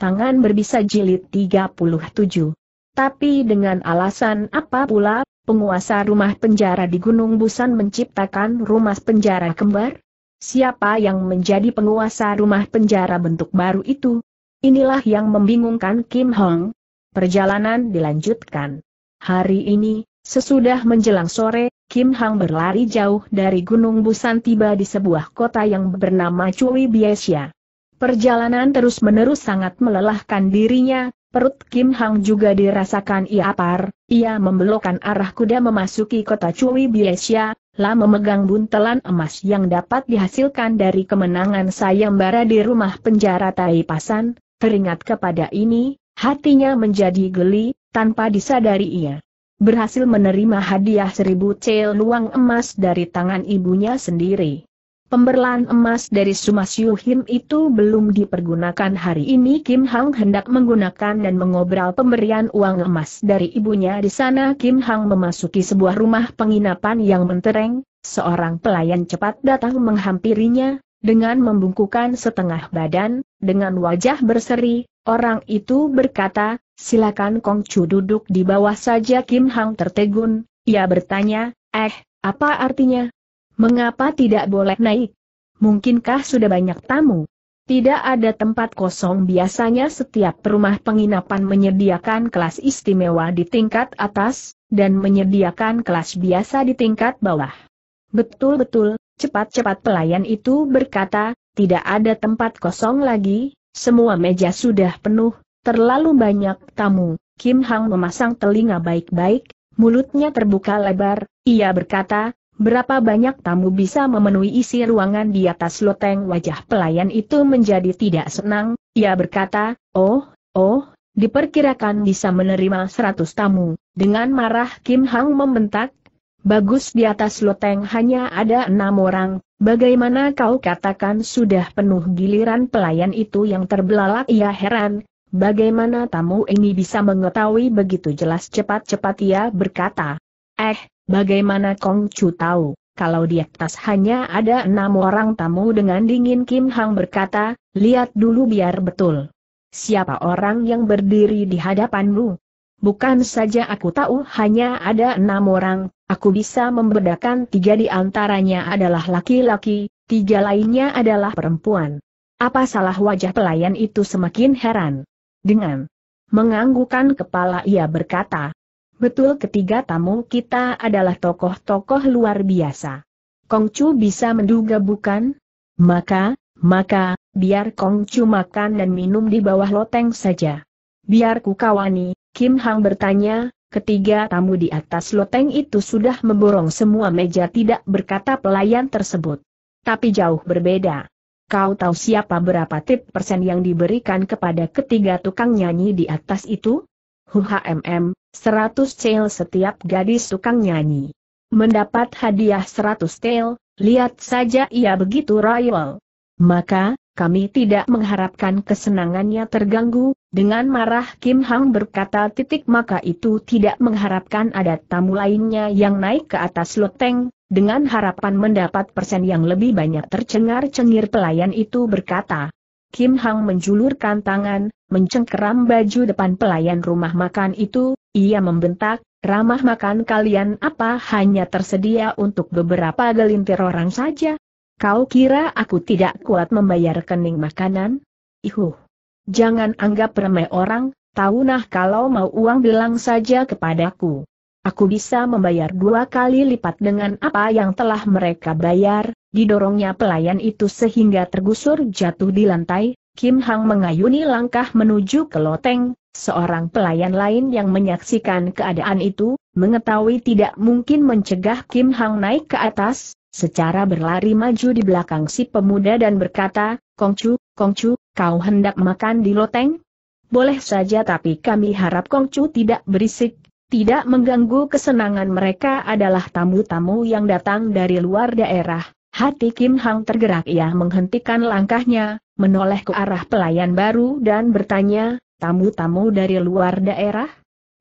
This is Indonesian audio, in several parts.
tangan berbisa jilid 37. Tapi dengan alasan apa pula, penguasa rumah penjara di Gunung Busan menciptakan rumah penjara kembar? Siapa yang menjadi penguasa rumah penjara bentuk baru itu? Inilah yang membingungkan Kim Hong. Perjalanan dilanjutkan. Hari ini, sesudah menjelang sore, Kim Hong berlari jauh dari Gunung Busan tiba di sebuah kota yang bernama Cui Biesya. Perjalanan terus-menerus sangat melelahkan dirinya, perut Kim Hang juga dirasakan ia apar, ia membelokkan arah kuda memasuki kota Cui Biesia, lah memegang buntelan emas yang dapat dihasilkan dari kemenangan sayembara di rumah penjara Taipasan, teringat kepada ini, hatinya menjadi geli, tanpa disadari ia. Berhasil menerima hadiah seribu cel luang emas dari tangan ibunya sendiri. Pemberlan emas dari Sumas Yuhim itu belum dipergunakan hari ini Kim Hang hendak menggunakan dan mengobral pemberian uang emas dari ibunya di sana Kim Hang memasuki sebuah rumah penginapan yang mentereng, seorang pelayan cepat datang menghampirinya, dengan membungkukan setengah badan, dengan wajah berseri, orang itu berkata, silakan Kong Chu duduk di bawah saja Kim Hang tertegun, ia bertanya, eh, apa artinya? Mengapa tidak boleh naik? Mungkinkah sudah banyak tamu? Tidak ada tempat kosong biasanya setiap rumah penginapan menyediakan kelas istimewa di tingkat atas, dan menyediakan kelas biasa di tingkat bawah. Betul-betul, cepat-cepat pelayan itu berkata, tidak ada tempat kosong lagi, semua meja sudah penuh, terlalu banyak tamu. Kim Hang memasang telinga baik-baik, mulutnya terbuka lebar, ia berkata, berapa banyak tamu bisa memenuhi isi ruangan di atas loteng wajah pelayan itu menjadi tidak senang, ia berkata, oh, oh, diperkirakan bisa menerima seratus tamu, dengan marah Kim Hang membentak, bagus di atas loteng hanya ada enam orang, bagaimana kau katakan sudah penuh giliran pelayan itu yang terbelalak ia heran, bagaimana tamu ini bisa mengetahui begitu jelas cepat-cepat ia berkata, eh, Bagaimana Kong Chu tahu, kalau di atas hanya ada enam orang tamu dengan dingin Kim Hang berkata, lihat dulu biar betul. Siapa orang yang berdiri di hadapanmu? Bukan saja aku tahu hanya ada enam orang, aku bisa membedakan tiga di antaranya adalah laki-laki, tiga lainnya adalah perempuan. Apa salah wajah pelayan itu semakin heran. Dengan menganggukkan kepala ia berkata, Betul ketiga tamu kita adalah tokoh-tokoh luar biasa. Kongcu bisa menduga bukan? Maka, maka, biar Kongcu makan dan minum di bawah loteng saja. Biar ku kawani, Kim Hang bertanya, ketiga tamu di atas loteng itu sudah memborong semua meja tidak berkata pelayan tersebut. Tapi jauh berbeda. Kau tahu siapa berapa tip persen yang diberikan kepada ketiga tukang nyanyi di atas itu? HMM, Seratus cel setiap gadis tukang nyanyi. Mendapat hadiah seratus cel, lihat saja ia begitu royal. Maka, kami tidak mengharapkan kesenangannya terganggu, dengan marah Kim Hang berkata titik maka itu tidak mengharapkan ada tamu lainnya yang naik ke atas loteng, dengan harapan mendapat persen yang lebih banyak tercengar-cengir pelayan itu berkata, Kim Hang menjulurkan tangan, mencengkeram baju depan pelayan rumah makan itu, ia membentak, ramah makan kalian apa hanya tersedia untuk beberapa gelintir orang saja? Kau kira aku tidak kuat membayar kening makanan? Ihuh! Jangan anggap remeh orang, tahu nah kalau mau uang bilang saja kepadaku. Aku bisa membayar dua kali lipat dengan apa yang telah mereka bayar, Didorongnya pelayan itu sehingga tergusur jatuh di lantai, Kim Hang mengayuni langkah menuju ke loteng, seorang pelayan lain yang menyaksikan keadaan itu, mengetahui tidak mungkin mencegah Kim Hang naik ke atas, secara berlari maju di belakang si pemuda dan berkata, Kongcu, Kongcu, kau hendak makan di loteng? Boleh saja tapi kami harap Kongcu tidak berisik, tidak mengganggu kesenangan mereka adalah tamu-tamu yang datang dari luar daerah. Hati Kim Hang tergerak ia menghentikan langkahnya, menoleh ke arah pelayan baru dan bertanya, tamu-tamu dari luar daerah?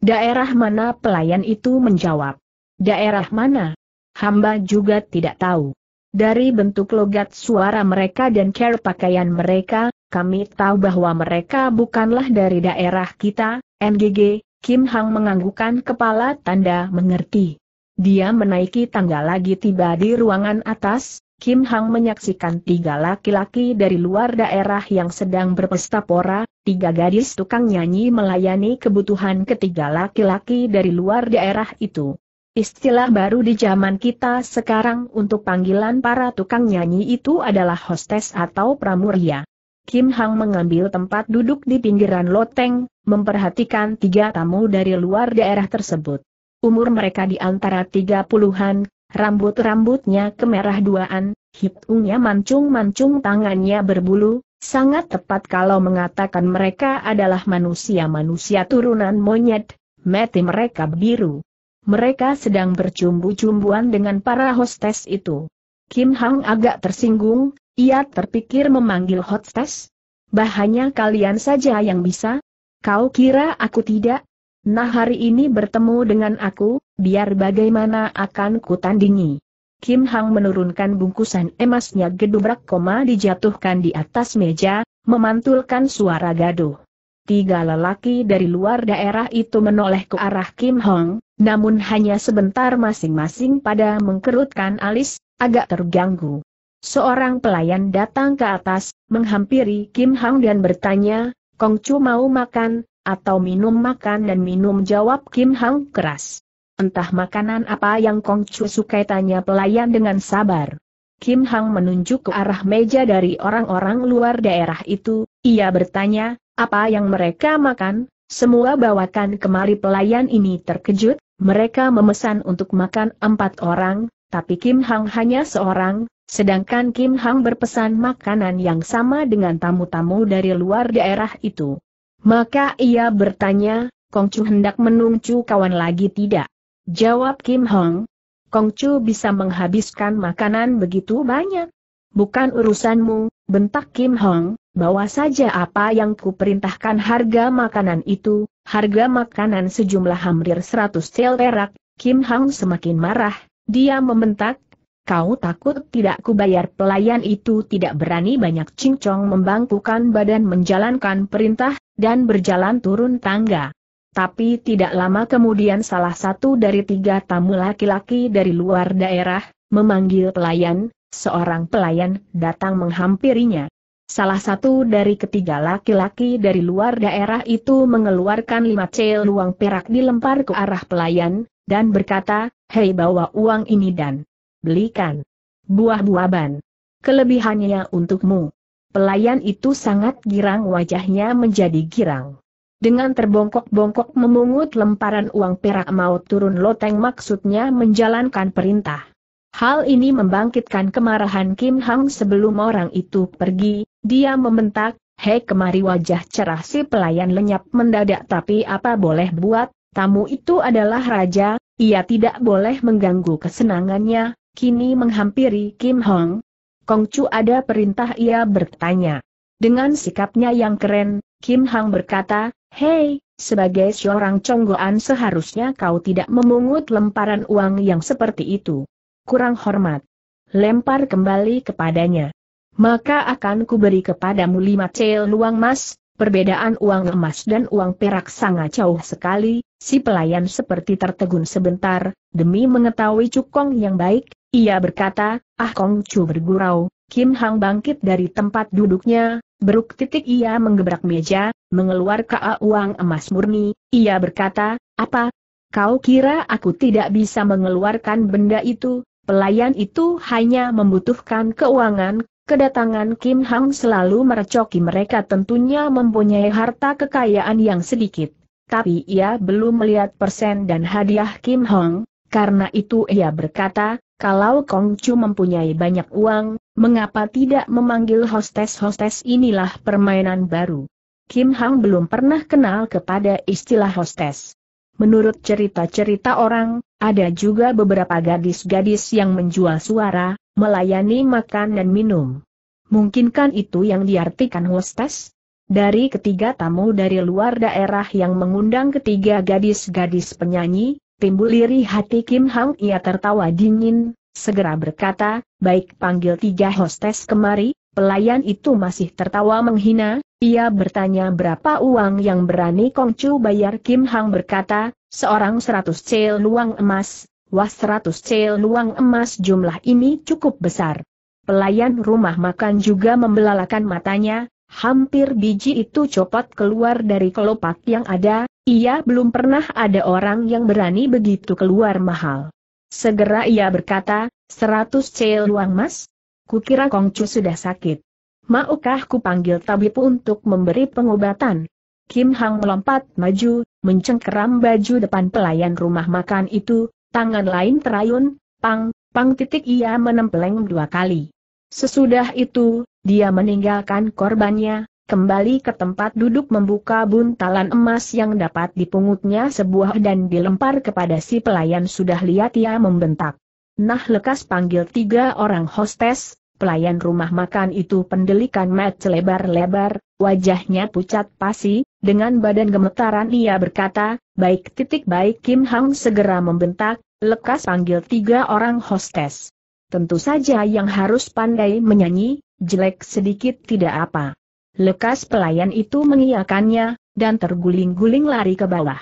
Daerah mana pelayan itu menjawab? Daerah mana? Hamba juga tidak tahu. Dari bentuk logat suara mereka dan care pakaian mereka, kami tahu bahwa mereka bukanlah dari daerah kita, MGG, Kim Hang menganggukan kepala tanda mengerti. Dia menaiki tangga lagi tiba di ruangan atas, Kim Hang menyaksikan tiga laki-laki dari luar daerah yang sedang berpesta pora, tiga gadis tukang nyanyi melayani kebutuhan ketiga laki-laki dari luar daerah itu. Istilah baru di zaman kita sekarang untuk panggilan para tukang nyanyi itu adalah hostess atau pramuria. Kim Hang mengambil tempat duduk di pinggiran loteng, memperhatikan tiga tamu dari luar daerah tersebut. Umur mereka di antara tiga puluhan, rambut-rambutnya kemerah duaan, hitungnya mancung-mancung tangannya berbulu, sangat tepat kalau mengatakan mereka adalah manusia-manusia turunan monyet, mati mereka biru. Mereka sedang bercumbu-cumbuan dengan para hostess itu. Kim Hang agak tersinggung, ia terpikir memanggil hostess? Bahannya kalian saja yang bisa? Kau kira aku tidak? Nah hari ini bertemu dengan aku, biar bagaimana akan kutandingi. Kim Hang menurunkan bungkusan emasnya gedubrak koma dijatuhkan di atas meja, memantulkan suara gaduh. Tiga lelaki dari luar daerah itu menoleh ke arah Kim Hong, namun hanya sebentar masing-masing pada mengkerutkan alis, agak terganggu. Seorang pelayan datang ke atas, menghampiri Kim Hang dan bertanya, Kong Chu mau makan, atau minum makan dan minum jawab Kim Hang keras. Entah makanan apa yang Kong Chu suka tanya pelayan dengan sabar. Kim Hang menunjuk ke arah meja dari orang-orang luar daerah itu, ia bertanya, apa yang mereka makan, semua bawakan kemari pelayan ini terkejut, mereka memesan untuk makan empat orang, tapi Kim Hang hanya seorang, sedangkan Kim Hang berpesan makanan yang sama dengan tamu-tamu dari luar daerah itu. Maka ia bertanya, Kongcu hendak menungcu kawan lagi tidak? Jawab Kim Hong, Kongcu bisa menghabiskan makanan begitu banyak. Bukan urusanmu, bentak Kim Hong, bawa saja apa yang kuperintahkan harga makanan itu, harga makanan sejumlah hampir 100 sel perak, Kim Hong semakin marah, dia membentak, kau takut tidak kubayar pelayan itu tidak berani banyak cincong membangkukan badan menjalankan perintah, dan berjalan turun tangga. Tapi tidak lama kemudian salah satu dari tiga tamu laki-laki dari luar daerah, memanggil pelayan, seorang pelayan datang menghampirinya. Salah satu dari ketiga laki-laki dari luar daerah itu mengeluarkan lima cel uang perak dilempar ke arah pelayan, dan berkata, Hei bawa uang ini dan belikan buah buahan Kelebihannya untukmu. Pelayan itu sangat girang wajahnya menjadi girang. Dengan terbongkok-bongkok memungut lemparan uang perak mau turun loteng maksudnya menjalankan perintah. Hal ini membangkitkan kemarahan Kim Hang sebelum orang itu pergi, dia membentak, Hei kemari wajah cerah si pelayan lenyap mendadak tapi apa boleh buat, tamu itu adalah raja, ia tidak boleh mengganggu kesenangannya, kini menghampiri Kim Hong. Kongcu ada perintah ia bertanya. Dengan sikapnya yang keren, Kim Hong berkata, Hei, sebagai seorang conggoan seharusnya kau tidak memungut lemparan uang yang seperti itu. Kurang hormat. Lempar kembali kepadanya. Maka akan kuberi kepadamu lima cel uang emas, perbedaan uang emas dan uang perak sangat jauh sekali, si pelayan seperti tertegun sebentar, demi mengetahui cukong yang baik, ia berkata, Ah Kong Chu bergurau, Kim Hang bangkit dari tempat duduknya, beruk titik ia menggebrak meja, mengeluarkan uang emas murni, ia berkata, Apa? Kau kira aku tidak bisa mengeluarkan benda itu? Pelayan itu hanya membutuhkan keuangan, kedatangan Kim Hang selalu merecoki mereka tentunya mempunyai harta kekayaan yang sedikit. Tapi ia belum melihat persen dan hadiah Kim Hang, karena itu ia berkata, kalau Kongcu mempunyai banyak uang, mengapa tidak memanggil hostes-hostes inilah permainan baru. Kim Hang belum pernah kenal kepada istilah hostes. Menurut cerita-cerita orang, ada juga beberapa gadis-gadis yang menjual suara, melayani makan dan minum. Mungkinkan itu yang diartikan hostes? Dari ketiga tamu dari luar daerah yang mengundang ketiga gadis-gadis penyanyi, Timbul iri hati Kim Hang ia tertawa dingin, segera berkata, baik panggil tiga hostes kemari, pelayan itu masih tertawa menghina, ia bertanya berapa uang yang berani Kongcu bayar Kim Hang berkata, seorang seratus cel luang emas, wah seratus cel luang emas jumlah ini cukup besar. Pelayan rumah makan juga membelalakan matanya, hampir biji itu copot keluar dari kelopak yang ada, ia belum pernah ada orang yang berani begitu keluar mahal. Segera ia berkata, seratus cel uang mas? Kukira Kongcu sudah sakit. Maukah ku panggil tabib untuk memberi pengobatan? Kim Hang melompat maju, mencengkeram baju depan pelayan rumah makan itu, tangan lain terayun, pang, pang titik ia menempeleng dua kali. Sesudah itu, dia meninggalkan korbannya, kembali ke tempat duduk membuka buntalan emas yang dapat dipungutnya sebuah dan dilempar kepada si pelayan sudah lihat ia membentak. Nah lekas panggil tiga orang hostes, pelayan rumah makan itu pendelikan mat lebar lebar wajahnya pucat pasi, dengan badan gemetaran ia berkata, baik titik baik Kim Hang segera membentak, lekas panggil tiga orang hostes. Tentu saja yang harus pandai menyanyi, jelek sedikit tidak apa. Lekas pelayan itu mengiyakannya, dan terguling-guling lari ke bawah.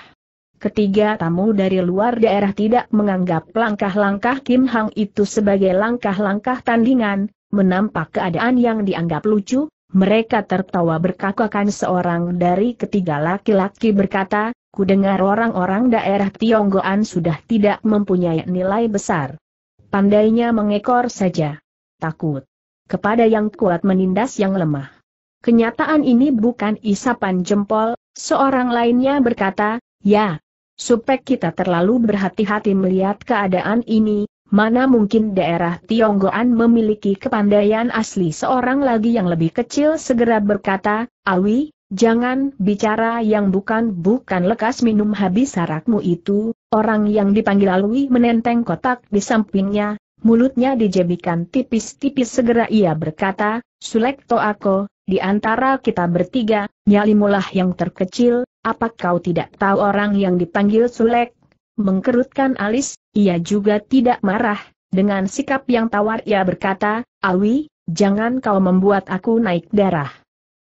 Ketiga tamu dari luar daerah tidak menganggap langkah-langkah Kim Hang itu sebagai langkah-langkah tandingan, menampak keadaan yang dianggap lucu, mereka tertawa berkakakan seorang dari ketiga laki-laki berkata, ku dengar orang-orang daerah Tionggoan sudah tidak mempunyai nilai besar. Pandainya mengekor saja. Takut. Kepada yang kuat menindas yang lemah. Kenyataan ini bukan isapan jempol, seorang lainnya berkata, ya, supaya kita terlalu berhati-hati melihat keadaan ini, mana mungkin daerah Tionggoan memiliki kepandaian asli seorang lagi yang lebih kecil segera berkata, Awi, jangan bicara yang bukan-bukan lekas minum habis sarakmu itu, orang yang dipanggil Alwi menenteng kotak di sampingnya, mulutnya dijebikan tipis-tipis segera ia berkata, Sulek to aku, di antara kita bertiga, nyalimulah yang terkecil, apa kau tidak tahu orang yang dipanggil Sulek? Mengkerutkan alis, ia juga tidak marah, dengan sikap yang tawar ia berkata, Alwi, jangan kau membuat aku naik darah.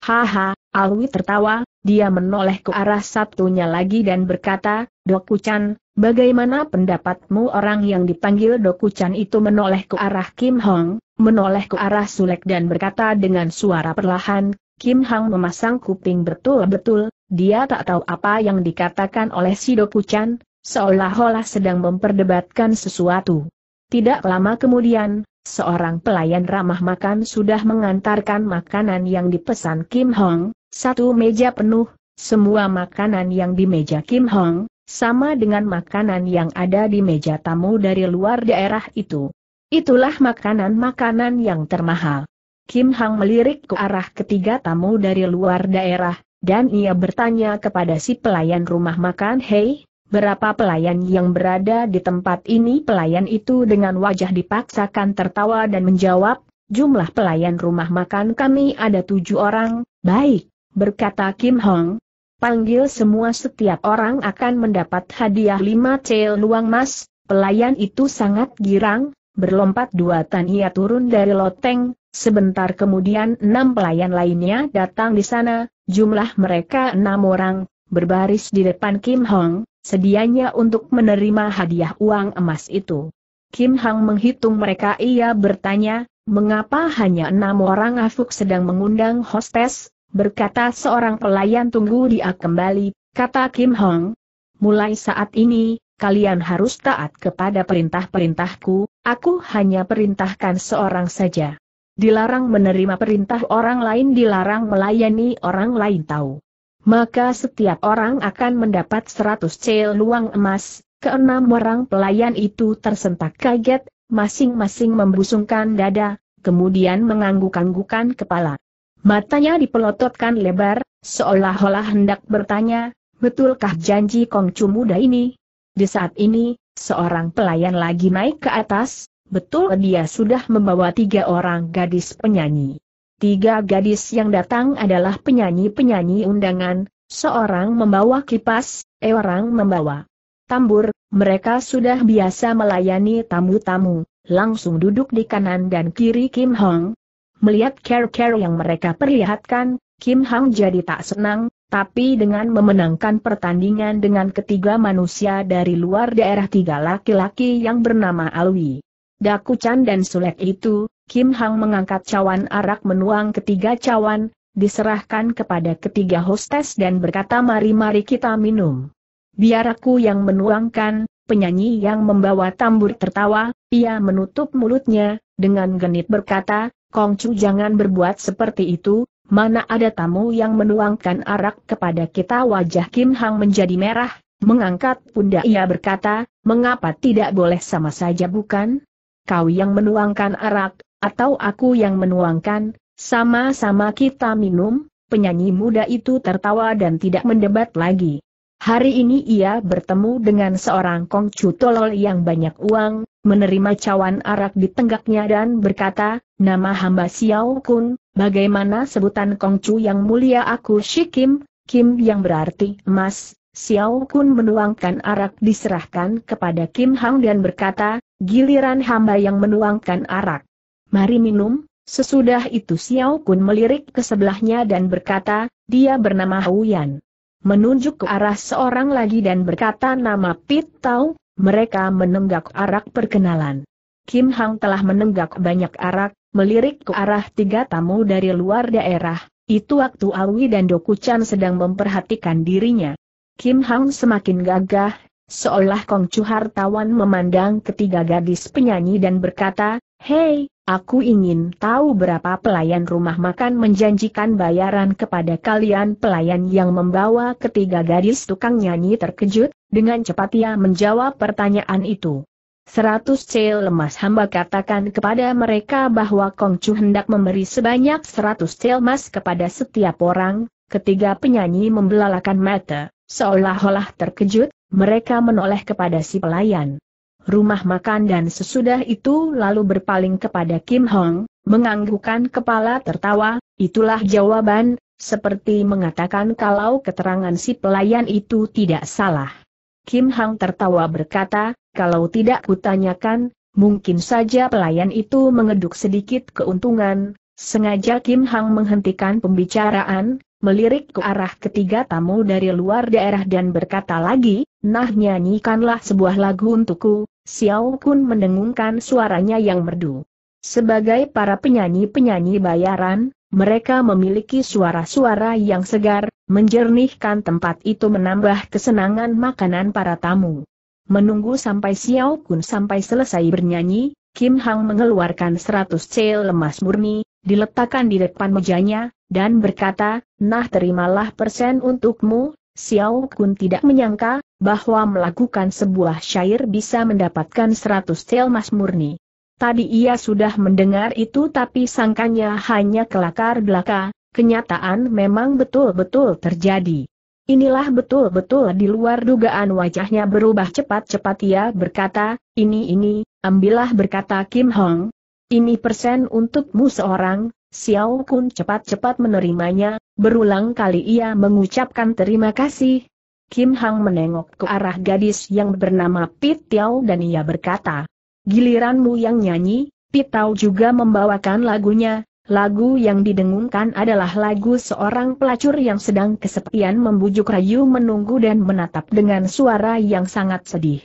Haha, Alwi tertawa, dia menoleh ke arah satunya lagi dan berkata, Dokucan, bagaimana pendapatmu orang yang dipanggil Dokucan itu menoleh ke arah Kim Hong? menoleh ke arah Sulek dan berkata dengan suara perlahan, Kim Hang memasang kuping betul-betul, dia tak tahu apa yang dikatakan oleh Sido Pucan, seolah-olah sedang memperdebatkan sesuatu. Tidak lama kemudian, seorang pelayan ramah makan sudah mengantarkan makanan yang dipesan Kim Hong, satu meja penuh, semua makanan yang di meja Kim Hong, sama dengan makanan yang ada di meja tamu dari luar daerah itu. Itulah makanan-makanan yang termahal. Kim Hang melirik ke arah ketiga tamu dari luar daerah, dan ia bertanya kepada si pelayan rumah makan Hei, berapa pelayan yang berada di tempat ini? Pelayan itu dengan wajah dipaksakan tertawa dan menjawab, jumlah pelayan rumah makan kami ada tujuh orang, baik, berkata Kim Hong. Panggil semua setiap orang akan mendapat hadiah lima cel luang mas, pelayan itu sangat girang, berlompat dua tan ia turun dari loteng, sebentar kemudian enam pelayan lainnya datang di sana, jumlah mereka enam orang, berbaris di depan Kim Hong, sedianya untuk menerima hadiah uang emas itu. Kim Hong menghitung mereka ia bertanya, mengapa hanya enam orang afuk sedang mengundang hostess? berkata seorang pelayan tunggu dia kembali, kata Kim Hong. Mulai saat ini, kalian harus taat kepada perintah-perintahku, Aku hanya perintahkan seorang saja. Dilarang menerima perintah orang lain dilarang melayani orang lain tahu. Maka setiap orang akan mendapat seratus cel luang emas, keenam orang pelayan itu tersentak kaget, masing-masing membusungkan dada, kemudian mengangguk-anggukan kepala. Matanya dipelototkan lebar, seolah-olah hendak bertanya, betulkah janji Kongcu muda ini? Di saat ini, seorang pelayan lagi naik ke atas, betul dia sudah membawa tiga orang gadis penyanyi. Tiga gadis yang datang adalah penyanyi-penyanyi undangan, seorang membawa kipas, e orang membawa tambur, mereka sudah biasa melayani tamu-tamu, langsung duduk di kanan dan kiri Kim Hong. Melihat care-care yang mereka perlihatkan, Kim Hang jadi tak senang, tapi dengan memenangkan pertandingan dengan ketiga manusia dari luar daerah tiga laki-laki yang bernama Alwi. Daku Chan dan Sulek itu, Kim Hang mengangkat cawan arak menuang ketiga cawan, diserahkan kepada ketiga hostes dan berkata mari-mari kita minum. Biar aku yang menuangkan, penyanyi yang membawa tambur tertawa, ia menutup mulutnya, dengan genit berkata, Kongcu jangan berbuat seperti itu, mana ada tamu yang menuangkan arak kepada kita wajah Kim Hang menjadi merah, mengangkat pundak ia berkata, mengapa tidak boleh sama saja bukan? Kau yang menuangkan arak, atau aku yang menuangkan, sama-sama kita minum, penyanyi muda itu tertawa dan tidak mendebat lagi. Hari ini ia bertemu dengan seorang kongcu tolol yang banyak uang, menerima cawan arak di tenggaknya dan berkata, nama hamba Xiao Kun, bagaimana sebutan Kongcu yang mulia aku Shikim, Kim yang berarti emas, Xiao Kun menuangkan arak diserahkan kepada Kim Hang dan berkata, giliran hamba yang menuangkan arak. Mari minum, sesudah itu Xiao Kun melirik ke sebelahnya dan berkata, dia bernama Huyan menunjuk ke arah seorang lagi dan berkata nama Pit Tau, mereka menenggak arak perkenalan. Kim Hang telah menenggak banyak arak, melirik ke arah tiga tamu dari luar daerah, itu waktu Awi dan Dokuchan sedang memperhatikan dirinya. Kim Hang semakin gagah, seolah Kong Chu Hartawan memandang ketiga gadis penyanyi dan berkata, Hei, Aku ingin tahu berapa pelayan rumah makan menjanjikan bayaran kepada kalian pelayan yang membawa ketiga gadis tukang nyanyi terkejut, dengan cepat ia menjawab pertanyaan itu. Seratus cel emas hamba katakan kepada mereka bahwa Kong Chu hendak memberi sebanyak seratus cel emas kepada setiap orang, ketiga penyanyi membelalakan mata, seolah-olah terkejut, mereka menoleh kepada si pelayan rumah makan dan sesudah itu lalu berpaling kepada Kim Hong, menganggukkan kepala tertawa, itulah jawaban, seperti mengatakan kalau keterangan si pelayan itu tidak salah. Kim Hong tertawa berkata, kalau tidak kutanyakan, mungkin saja pelayan itu mengeduk sedikit keuntungan, sengaja Kim Hong menghentikan pembicaraan, melirik ke arah ketiga tamu dari luar daerah dan berkata lagi, nah nyanyikanlah sebuah lagu untukku, Xiao Kun mendengungkan suaranya yang merdu. Sebagai para penyanyi-penyanyi bayaran, mereka memiliki suara-suara yang segar, menjernihkan tempat itu menambah kesenangan makanan para tamu. Menunggu sampai Xiao Kun sampai selesai bernyanyi, Kim Hang mengeluarkan seratus cel lemas murni, diletakkan di depan mejanya, dan berkata, Nah terimalah persen untukmu, Xiao Kun tidak menyangka, bahwa melakukan sebuah syair bisa mendapatkan seratus tel mas murni. Tadi ia sudah mendengar itu tapi sangkanya hanya kelakar belaka, kenyataan memang betul-betul terjadi. Inilah betul-betul di luar dugaan wajahnya berubah cepat-cepat ia berkata, ini ini, ambillah berkata Kim Hong. Ini persen untukmu seorang, Xiao Kun cepat-cepat menerimanya, berulang kali ia mengucapkan terima kasih, Kim Hang menengok ke arah gadis yang bernama Pit Tiao dan ia berkata, Giliranmu yang nyanyi, Pit Tiao juga membawakan lagunya, Lagu yang didengungkan adalah lagu seorang pelacur yang sedang kesepian membujuk rayu menunggu dan menatap dengan suara yang sangat sedih.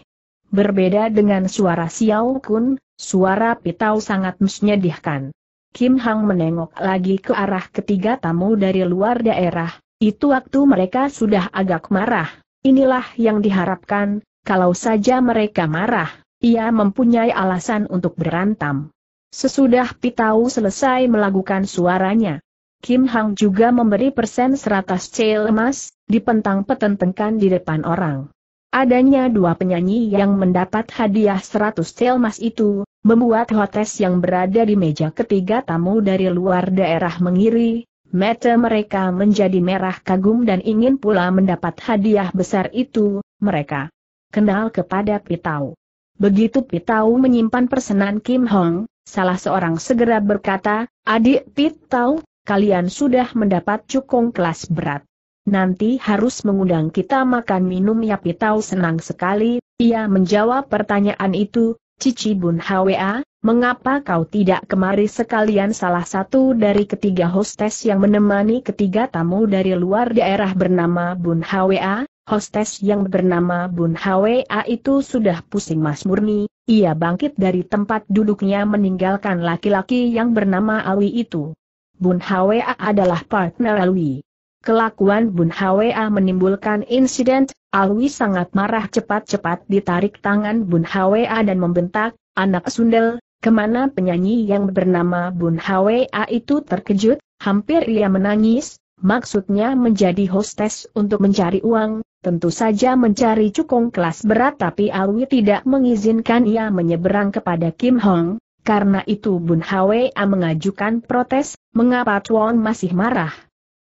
Berbeda dengan suara Xiao Kun, suara Pit Tiao sangat menyedihkan. Kim Hang menengok lagi ke arah ketiga tamu dari luar daerah, itu waktu mereka sudah agak marah. Inilah yang diharapkan, kalau saja mereka marah, ia mempunyai alasan untuk berantam. Sesudah Pitau selesai melakukan suaranya, Kim Hang juga memberi persen seratus cel emas, dipentang-petentengkan di depan orang. Adanya dua penyanyi yang mendapat hadiah seratus cel emas itu, membuat hotes yang berada di meja ketiga tamu dari luar daerah mengiri, Mata mereka menjadi merah kagum dan ingin pula mendapat hadiah besar itu, mereka kenal kepada Pitau. Begitu Pitau menyimpan persenan Kim Hong, salah seorang segera berkata, Adik Pitau, kalian sudah mendapat cukong kelas berat. Nanti harus mengundang kita makan minum ya Pitau senang sekali, ia menjawab pertanyaan itu, Cici Bun Hwa, Mengapa kau tidak kemari sekalian salah satu dari ketiga hostes yang menemani ketiga tamu dari luar daerah bernama Bun Hwa? Hostes yang bernama Bun Hwa itu sudah pusing Mas Murni, ia bangkit dari tempat duduknya meninggalkan laki-laki yang bernama Alwi itu. Bun Hwa adalah partner Alwi. Kelakuan Bun Hwa menimbulkan insiden, Alwi sangat marah cepat-cepat ditarik tangan Bun Hwa dan membentak, Anak sundel, Kemana penyanyi yang bernama Bun A itu terkejut, hampir ia menangis, maksudnya menjadi hostess untuk mencari uang, tentu saja mencari cukong kelas berat tapi Alwi tidak mengizinkan ia menyeberang kepada Kim Hong, karena itu Bun A mengajukan protes, mengapa Tuan masih marah?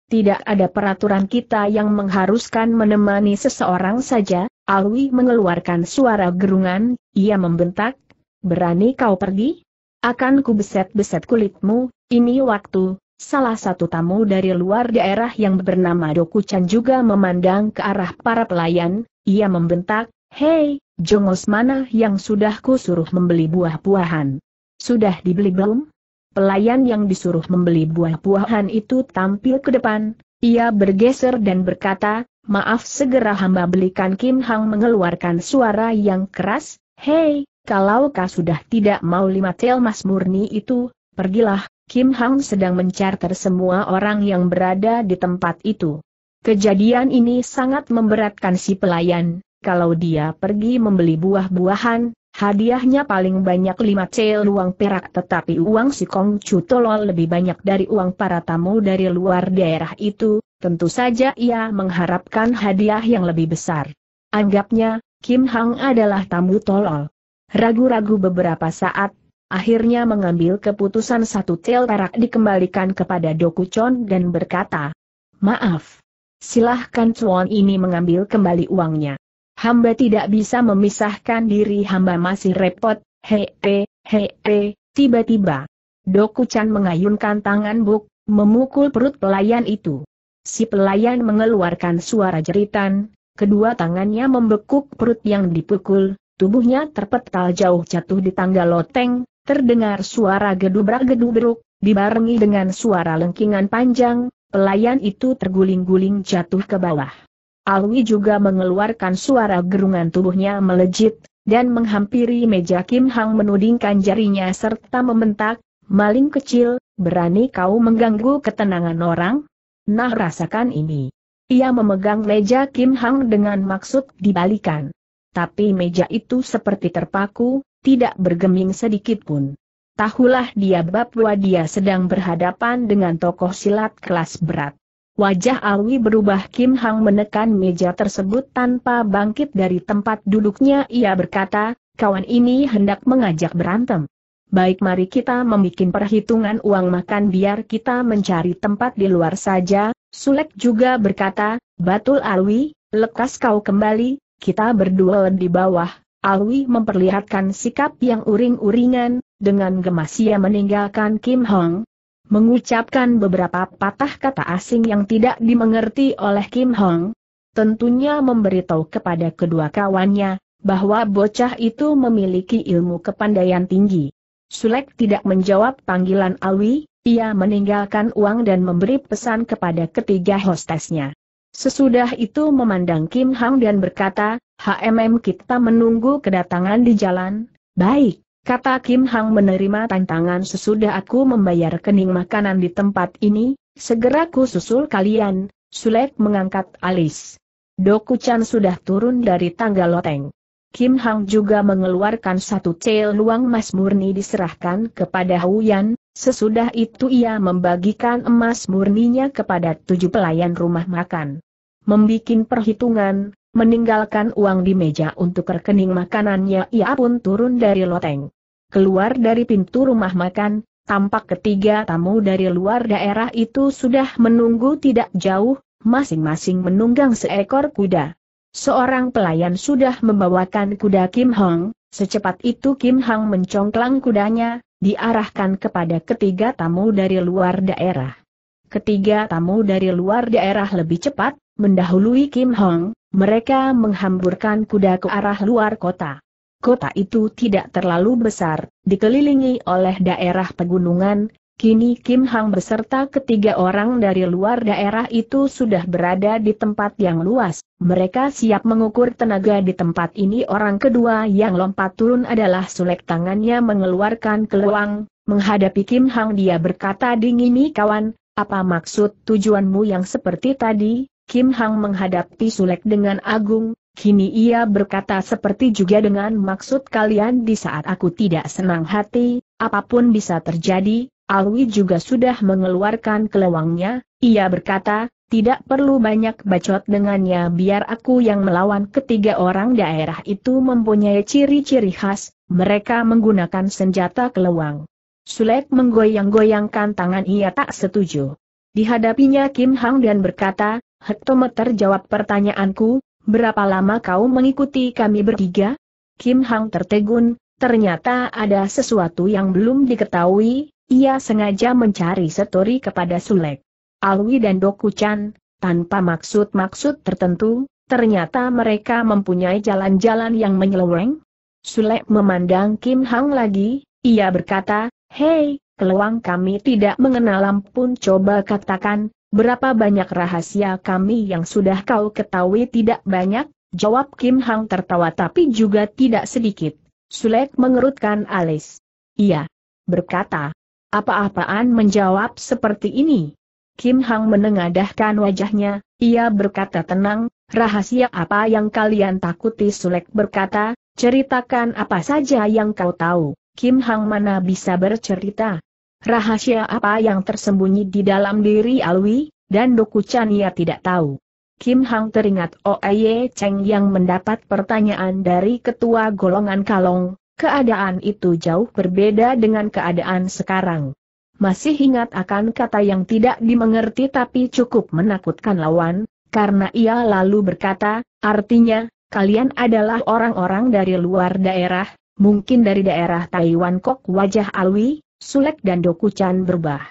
Tidak ada peraturan kita yang mengharuskan menemani seseorang saja, Alwi mengeluarkan suara gerungan, ia membentak, Berani kau pergi? Akan ku beset-beset kulitmu, ini waktu, salah satu tamu dari luar daerah yang bernama Dokuchan juga memandang ke arah para pelayan, ia membentak, Hei, jongos mana yang sudah ku suruh membeli buah-buahan? Sudah dibeli belum? Pelayan yang disuruh membeli buah-buahan itu tampil ke depan, ia bergeser dan berkata, Maaf segera hamba belikan Kim Hang mengeluarkan suara yang keras, Hei, kalau kau sudah tidak mau lima tel mas murni itu, pergilah, Kim Hang sedang mencarter semua orang yang berada di tempat itu. Kejadian ini sangat memberatkan si pelayan, kalau dia pergi membeli buah-buahan, hadiahnya paling banyak lima cel uang perak tetapi uang si Kong Chu Tolol lebih banyak dari uang para tamu dari luar daerah itu, tentu saja ia mengharapkan hadiah yang lebih besar. Anggapnya, Kim Hang adalah tamu tolol ragu-ragu beberapa saat, akhirnya mengambil keputusan satu tel perak dikembalikan kepada Dokucon dan berkata, Maaf. Silahkan Chuan ini mengambil kembali uangnya. Hamba tidak bisa memisahkan diri hamba masih repot, hee hepe, tiba-tiba. Dokucan mengayunkan tangan buk, memukul perut pelayan itu. Si pelayan mengeluarkan suara jeritan, kedua tangannya membekuk perut yang dipukul, Tubuhnya terpetal jauh jatuh di tangga loteng, terdengar suara gedubrak-gedubruk, dibarengi dengan suara lengkingan panjang, pelayan itu terguling-guling jatuh ke bawah. Alwi juga mengeluarkan suara gerungan tubuhnya melejit, dan menghampiri meja Kim Hang menudingkan jarinya serta mementak. maling kecil, berani kau mengganggu ketenangan orang? Nah rasakan ini. Ia memegang meja Kim Hang dengan maksud dibalikan tapi meja itu seperti terpaku, tidak bergeming sedikit pun. Tahulah dia bahwa dia sedang berhadapan dengan tokoh silat kelas berat. Wajah Alwi berubah Kim Hang menekan meja tersebut tanpa bangkit dari tempat duduknya ia berkata, kawan ini hendak mengajak berantem. Baik mari kita membuat perhitungan uang makan biar kita mencari tempat di luar saja, Sulek juga berkata, Batul Alwi, lekas kau kembali, kita berdua di bawah, Alwi memperlihatkan sikap yang uring-uringan, dengan gemas ia meninggalkan Kim Hong, mengucapkan beberapa patah kata asing yang tidak dimengerti oleh Kim Hong, tentunya memberitahu kepada kedua kawannya, bahwa bocah itu memiliki ilmu kepandaian tinggi. Sulek tidak menjawab panggilan Alwi, ia meninggalkan uang dan memberi pesan kepada ketiga hostesnya. Sesudah itu memandang Kim Hang dan berkata, HMM kita menunggu kedatangan di jalan, baik. Kata Kim Hang menerima tantangan sesudah aku membayar kening makanan di tempat ini, segera ku susul kalian, Sulek mengangkat alis. Dokuchan sudah turun dari tangga loteng. Kim Hang juga mengeluarkan satu cel luang mas murni diserahkan kepada Huyan, Sesudah itu ia membagikan emas murninya kepada tujuh pelayan rumah makan. Membikin perhitungan, meninggalkan uang di meja untuk rekening makanannya ia pun turun dari loteng. Keluar dari pintu rumah makan, tampak ketiga tamu dari luar daerah itu sudah menunggu tidak jauh, masing-masing menunggang seekor kuda. Seorang pelayan sudah membawakan kuda Kim Hong, secepat itu Kim Hong mencongklang kudanya, diarahkan kepada ketiga tamu dari luar daerah. Ketiga tamu dari luar daerah lebih cepat, mendahului Kim Hong, mereka menghamburkan kuda ke arah luar kota. Kota itu tidak terlalu besar, dikelilingi oleh daerah pegunungan, Kini Kim Hang beserta ketiga orang dari luar daerah itu sudah berada di tempat yang luas. Mereka siap mengukur tenaga di tempat ini. Orang kedua yang lompat turun adalah Sulek tangannya mengeluarkan keluang. Menghadapi Kim Hang dia berkata dingin dingini kawan, apa maksud tujuanmu yang seperti tadi? Kim Hang menghadapi Sulek dengan agung, Kini ia berkata seperti juga dengan maksud kalian di saat aku tidak senang hati, apapun bisa terjadi, Alwi juga sudah mengeluarkan kelewangnya, ia berkata, tidak perlu banyak bacot dengannya biar aku yang melawan ketiga orang daerah itu mempunyai ciri-ciri khas, mereka menggunakan senjata kelewang. Sulek menggoyang-goyangkan tangan ia tak setuju. Dihadapinya Kim Hang dan berkata, Hektometer jawab pertanyaanku, berapa lama kau mengikuti kami bertiga? Kim Hang tertegun, ternyata ada sesuatu yang belum diketahui, ia sengaja mencari setori kepada Sulek. Alwi dan Chan, tanpa maksud-maksud tertentu, ternyata mereka mempunyai jalan-jalan yang menyeleweng. Sulek memandang Kim Hang lagi, ia berkata, Hei, keluang kami tidak mengenal ampun coba katakan, berapa banyak rahasia kami yang sudah kau ketahui tidak banyak, jawab Kim Hang tertawa tapi juga tidak sedikit. Sulek mengerutkan alis. Ia berkata, apa-apaan menjawab seperti ini? Kim Hang menengadahkan wajahnya, ia berkata tenang, rahasia apa yang kalian takuti Sulek berkata, ceritakan apa saja yang kau tahu, Kim Hang mana bisa bercerita. Rahasia apa yang tersembunyi di dalam diri Alwi, dan Chan ia tidak tahu. Kim Hang teringat Oye Cheng yang mendapat pertanyaan dari ketua golongan kalong, Keadaan itu jauh berbeda dengan keadaan sekarang. Masih ingat akan kata yang tidak dimengerti tapi cukup menakutkan lawan, karena ia lalu berkata, artinya, kalian adalah orang-orang dari luar daerah, mungkin dari daerah Taiwan Kok wajah Alwi, Sulek dan Dokuchan berubah.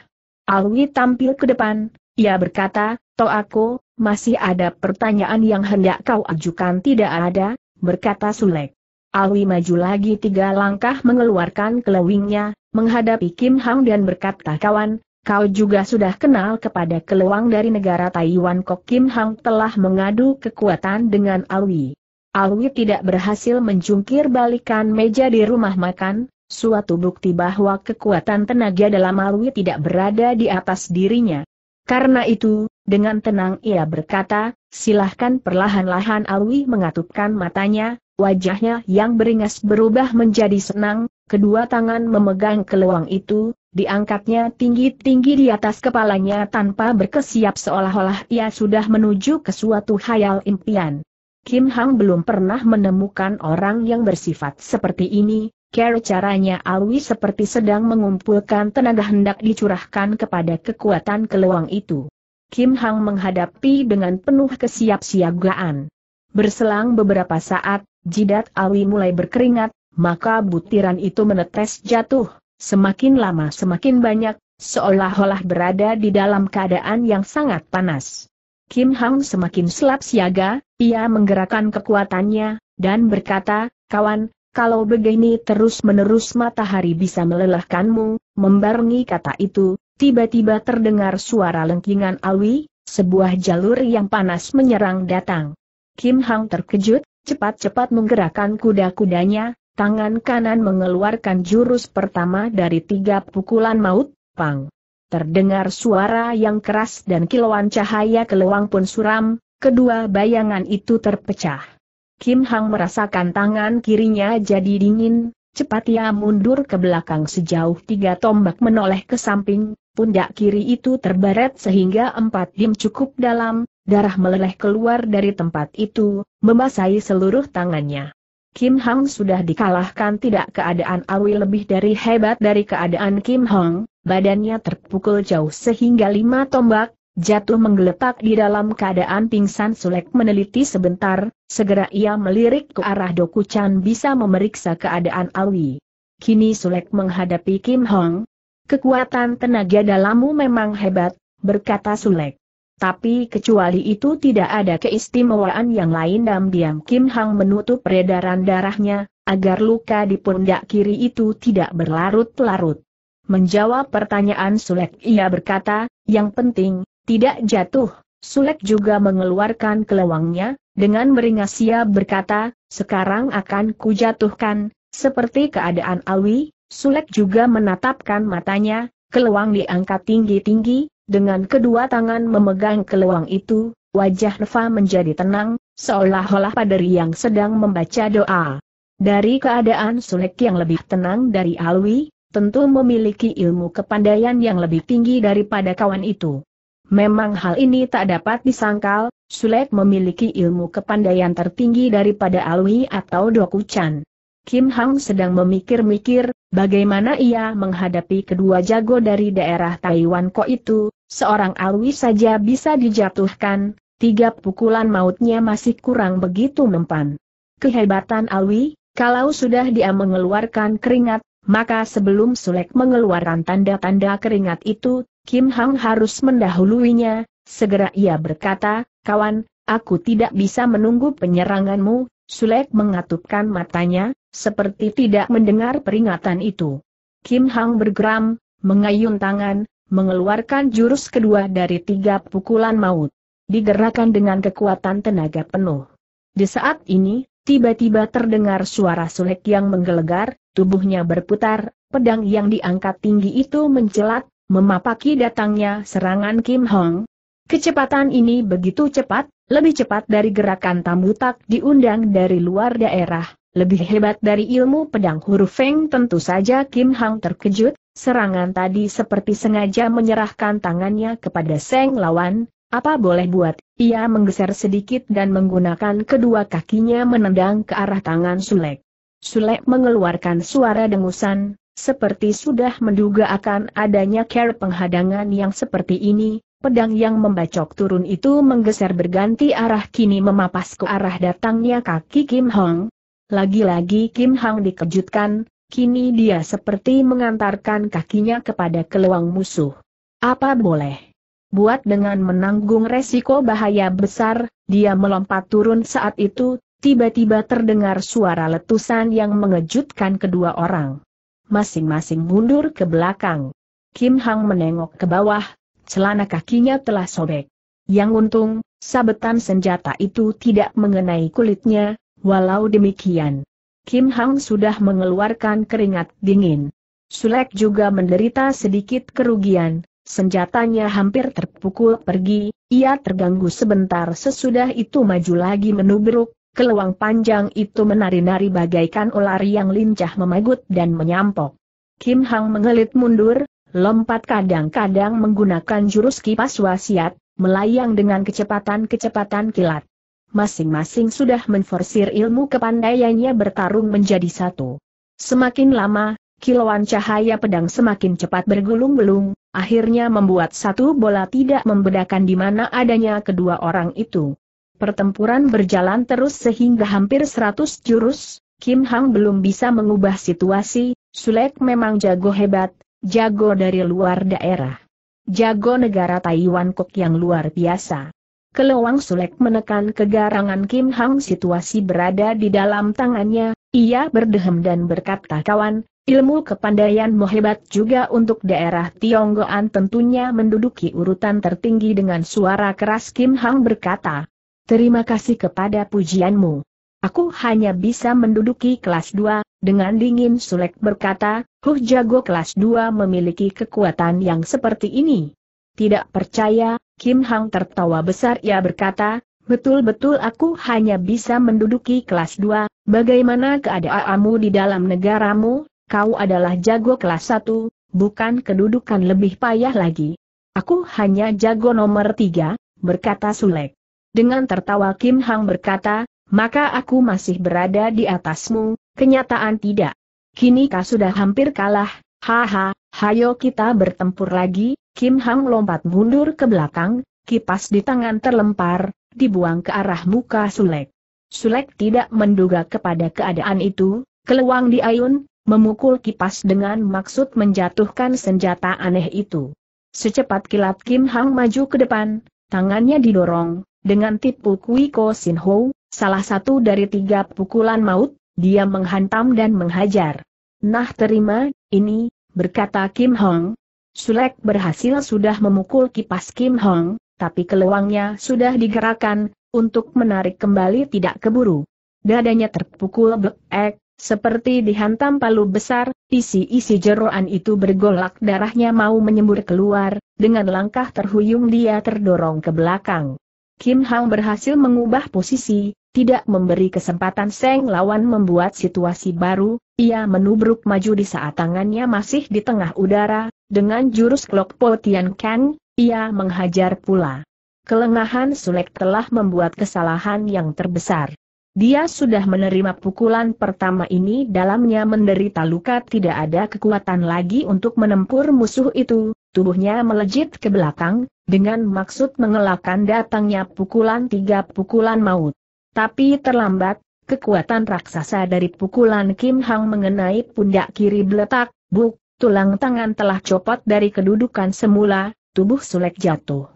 Alwi tampil ke depan, ia berkata, Toh aku, masih ada pertanyaan yang hendak kau ajukan tidak ada, berkata Sulek. Alwi maju lagi tiga langkah mengeluarkan kelewingnya, menghadapi Kim Hang dan berkata kawan, kau juga sudah kenal kepada keluang dari negara Taiwan kok Kim Hang telah mengadu kekuatan dengan Alwi. Alwi tidak berhasil menjungkir balikan meja di rumah makan, suatu bukti bahwa kekuatan tenaga dalam Alwi tidak berada di atas dirinya. Karena itu, dengan tenang ia berkata, silahkan perlahan-lahan Alwi mengatupkan matanya, Wajahnya yang beringas berubah menjadi senang, kedua tangan memegang keluang itu, diangkatnya tinggi-tinggi di atas kepalanya tanpa berkesiap seolah-olah ia sudah menuju ke suatu hayal impian. Kim Hang belum pernah menemukan orang yang bersifat seperti ini, Care caranya Alwi seperti sedang mengumpulkan tenaga hendak dicurahkan kepada kekuatan keluang itu. Kim Hang menghadapi dengan penuh kesiapsiagaan. Berselang beberapa saat, jidat Alwi mulai berkeringat, maka butiran itu menetes jatuh, semakin lama semakin banyak, seolah-olah berada di dalam keadaan yang sangat panas. Kim Hang semakin selap siaga, ia menggerakkan kekuatannya, dan berkata, kawan, kalau begini terus-menerus matahari bisa melelahkanmu, membarengi kata itu, tiba-tiba terdengar suara lengkingan Alwi, sebuah jalur yang panas menyerang datang. Kim Hang terkejut, cepat-cepat menggerakkan kuda-kudanya, tangan kanan mengeluarkan jurus pertama dari tiga pukulan maut, pang. Terdengar suara yang keras dan kilauan cahaya keluang pun suram, kedua bayangan itu terpecah. Kim Hang merasakan tangan kirinya jadi dingin, cepat ia mundur ke belakang sejauh tiga tombak menoleh ke samping, pundak kiri itu terberet sehingga empat dim cukup dalam, darah meleleh keluar dari tempat itu, membasahi seluruh tangannya. Kim Hang sudah dikalahkan tidak keadaan Awi lebih dari hebat dari keadaan Kim Hong, badannya terpukul jauh sehingga lima tombak, jatuh menggeletak di dalam keadaan pingsan Sulek meneliti sebentar, segera ia melirik ke arah Doku Chan bisa memeriksa keadaan Awi. Kini Sulek menghadapi Kim Hong. Kekuatan tenaga dalammu memang hebat, berkata Sulek. Tapi kecuali itu tidak ada keistimewaan yang lain dan diam Kim Hang menutup peredaran darahnya, agar luka di pundak kiri itu tidak berlarut-larut. Menjawab pertanyaan Sulek ia berkata, yang penting, tidak jatuh. Sulek juga mengeluarkan kelewangnya, dengan meringas ia berkata, sekarang akan kujatuhkan, seperti keadaan awi, Sulek juga menatapkan matanya, kelewang diangkat tinggi-tinggi, dengan kedua tangan memegang keluang itu, wajah Nefa menjadi tenang, seolah-olah paderi yang sedang membaca doa. Dari keadaan Sulek yang lebih tenang dari Alwi, tentu memiliki ilmu kepandaian yang lebih tinggi daripada kawan itu. Memang hal ini tak dapat disangkal, Sulek memiliki ilmu kepandaian tertinggi daripada Alwi atau Dokuchan. Kim Hang sedang memikir-mikir, bagaimana ia menghadapi kedua jago dari daerah Taiwan kok itu, Seorang alwi saja bisa dijatuhkan, tiga pukulan mautnya masih kurang begitu mempan. Kehebatan alwi, kalau sudah dia mengeluarkan keringat, maka sebelum Sulek mengeluarkan tanda-tanda keringat itu, Kim Hang harus mendahuluinya, segera ia berkata, kawan, aku tidak bisa menunggu penyeranganmu, Sulek mengatupkan matanya, seperti tidak mendengar peringatan itu. Kim Hang bergeram, mengayun tangan, mengeluarkan jurus kedua dari tiga pukulan maut. Digerakkan dengan kekuatan tenaga penuh. Di saat ini, tiba-tiba terdengar suara sulek yang menggelegar, tubuhnya berputar, pedang yang diangkat tinggi itu mencelat, memapaki datangnya serangan Kim Hong. Kecepatan ini begitu cepat, lebih cepat dari gerakan tak diundang dari luar daerah, lebih hebat dari ilmu pedang huruf Feng tentu saja Kim Hong terkejut, serangan tadi seperti sengaja menyerahkan tangannya kepada Seng lawan, apa boleh buat, ia menggeser sedikit dan menggunakan kedua kakinya menendang ke arah tangan Sulek. Sulek mengeluarkan suara dengusan, seperti sudah menduga akan adanya care penghadangan yang seperti ini, pedang yang membacok turun itu menggeser berganti arah kini memapas ke arah datangnya kaki Kim Hong. Lagi-lagi Kim Hong dikejutkan, Kini dia seperti mengantarkan kakinya kepada keluang musuh. Apa boleh? Buat dengan menanggung resiko bahaya besar, dia melompat turun saat itu, tiba-tiba terdengar suara letusan yang mengejutkan kedua orang. Masing-masing mundur ke belakang. Kim Hang menengok ke bawah, celana kakinya telah sobek. Yang untung, sabetan senjata itu tidak mengenai kulitnya, walau demikian Kim Hang sudah mengeluarkan keringat dingin. Sulek juga menderita sedikit kerugian, senjatanya hampir terpukul pergi, ia terganggu sebentar sesudah itu maju lagi menubruk, keluang panjang itu menari-nari bagaikan ular yang lincah memagut dan menyampok. Kim Hang mengelit mundur, lompat kadang-kadang menggunakan jurus kipas wasiat, melayang dengan kecepatan-kecepatan kilat masing-masing sudah menforsir ilmu kepandaiannya bertarung menjadi satu. Semakin lama, kilauan cahaya pedang semakin cepat bergulung gulung akhirnya membuat satu bola tidak membedakan di mana adanya kedua orang itu. Pertempuran berjalan terus sehingga hampir 100 jurus, Kim Hang belum bisa mengubah situasi, Sulek memang jago hebat, jago dari luar daerah. Jago negara Taiwan Kok yang luar biasa. Kelewang Sulek menekan kegarangan Kim Hang situasi berada di dalam tangannya, ia berdehem dan berkata kawan, ilmu kepandaian hebat juga untuk daerah Tionggoan tentunya menduduki urutan tertinggi dengan suara keras Kim Hang berkata, terima kasih kepada pujianmu. Aku hanya bisa menduduki kelas 2, dengan dingin Sulek berkata, Huh jago kelas 2 memiliki kekuatan yang seperti ini. Tidak percaya, Kim Hang tertawa besar ia berkata, betul-betul aku hanya bisa menduduki kelas 2, bagaimana keadaanmu di dalam negaramu, kau adalah jago kelas 1, bukan kedudukan lebih payah lagi. Aku hanya jago nomor 3, berkata Sulek. Dengan tertawa Kim Hang berkata, maka aku masih berada di atasmu, kenyataan tidak. Kini kau sudah hampir kalah, haha, hayo kita bertempur lagi, Kim Hang lompat mundur ke belakang, kipas di tangan terlempar, dibuang ke arah muka Sulek. Sulek tidak menduga kepada keadaan itu, keluang diayun, memukul kipas dengan maksud menjatuhkan senjata aneh itu. Secepat kilat Kim Hang maju ke depan, tangannya didorong, dengan tipu Kui Ko Sin Ho, salah satu dari tiga pukulan maut, dia menghantam dan menghajar. Nah terima, ini, berkata Kim Hong, Sulek berhasil sudah memukul kipas Kim Hong, tapi keluangnya sudah digerakkan, untuk menarik kembali tidak keburu. Dadanya terpukul blek, seperti dihantam palu besar, isi-isi jeroan itu bergolak darahnya mau menyembur keluar, dengan langkah terhuyung dia terdorong ke belakang. Kim Hong berhasil mengubah posisi, tidak memberi kesempatan Seng Lawan membuat situasi baru, ia menubruk maju di saat tangannya masih di tengah udara, dengan jurus Klok Po Tian Kang, ia menghajar pula. Kelengahan Sulek telah membuat kesalahan yang terbesar. Dia sudah menerima pukulan pertama ini dalamnya menderita luka tidak ada kekuatan lagi untuk menempur musuh itu, tubuhnya melejit ke belakang, dengan maksud mengelakkan datangnya pukulan tiga pukulan maut. Tapi terlambat, kekuatan raksasa dari pukulan Kim Hang mengenai pundak kiri beletak, buk, tulang tangan telah copot dari kedudukan semula, tubuh Sulek jatuh.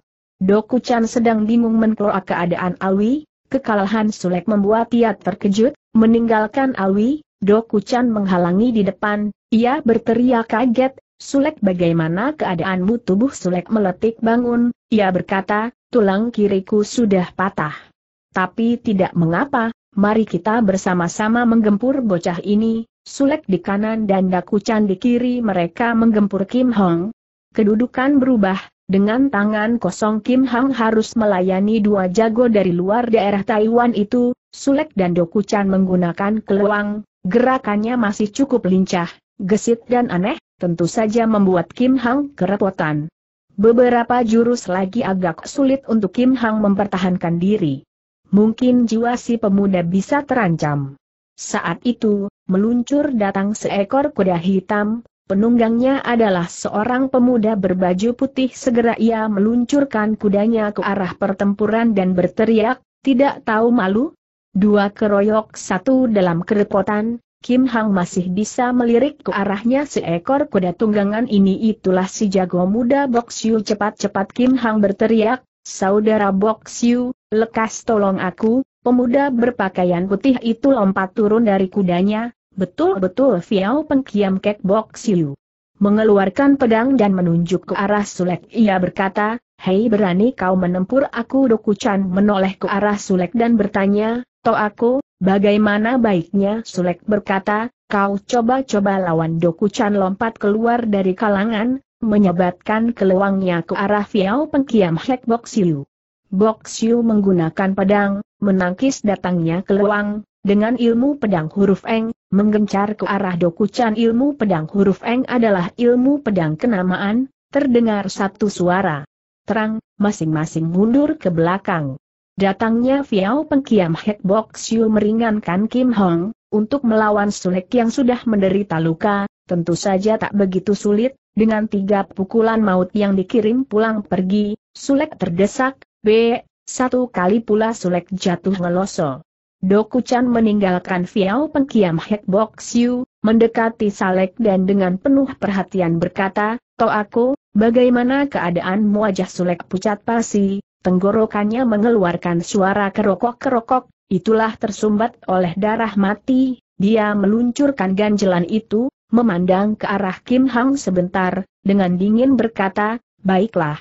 Dokuchan sedang bingung menkloa keadaan Alwi, kekalahan Sulek membuat ia terkejut, meninggalkan Alwi, Dokuchan menghalangi di depan, ia berteriak kaget, Sulek bagaimana keadaanmu tubuh Sulek meletik bangun, ia berkata, tulang kiriku sudah patah. Tapi tidak mengapa, mari kita bersama-sama menggempur bocah ini, Sulek di kanan dan Dakuchan di kiri mereka menggempur Kim Hong. Kedudukan berubah, dengan tangan kosong Kim Hong harus melayani dua jago dari luar daerah Taiwan itu, Sulek dan Dokuchan menggunakan keluang, gerakannya masih cukup lincah, gesit dan aneh, tentu saja membuat Kim Hong kerepotan. Beberapa jurus lagi agak sulit untuk Kim Hong mempertahankan diri mungkin jiwa si pemuda bisa terancam. Saat itu, meluncur datang seekor kuda hitam, penunggangnya adalah seorang pemuda berbaju putih segera ia meluncurkan kudanya ke arah pertempuran dan berteriak, tidak tahu malu? Dua keroyok satu dalam kerepotan, Kim Hang masih bisa melirik ke arahnya seekor kuda tunggangan ini itulah si jago muda Bok cepat-cepat Kim Hang berteriak, Saudara Boxiu, lekas tolong aku, pemuda berpakaian putih itu lompat turun dari kudanya, betul-betul Fiao pengkiam kek Boxiu. Mengeluarkan pedang dan menunjuk ke arah Sulek ia berkata, Hei berani kau menempur aku Dokuchan menoleh ke arah Sulek dan bertanya, To aku, bagaimana baiknya Sulek berkata, kau coba-coba lawan Dokuchan lompat keluar dari kalangan, menyebatkan keluangnya ke arah Fiao Pengkiam Hek Bok Siu. Bok Siu menggunakan pedang, menangkis datangnya keluang, dengan ilmu pedang huruf Eng, menggencar ke arah Dokuchan ilmu pedang huruf Eng adalah ilmu pedang kenamaan, terdengar satu suara. Terang, masing-masing mundur ke belakang. Datangnya Fiao Pengkiam Hek Bok Siu meringankan Kim Hong, untuk melawan Sulek yang sudah menderita luka, tentu saja tak begitu sulit, dengan tiga pukulan maut yang dikirim pulang pergi, Sulek terdesak, B, satu kali pula Sulek jatuh ngeloso. Dokuchan meninggalkan Fiao Pengkiam Hek Bok Siu, mendekati Salek dan dengan penuh perhatian berkata, "To aku, bagaimana keadaan wajah Sulek pucat pasi, tenggorokannya mengeluarkan suara kerokok-kerokok, itulah tersumbat oleh darah mati, dia meluncurkan ganjelan itu, memandang ke arah Kim Hang sebentar, dengan dingin berkata, baiklah.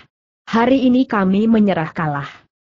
Hari ini kami menyerah kalah.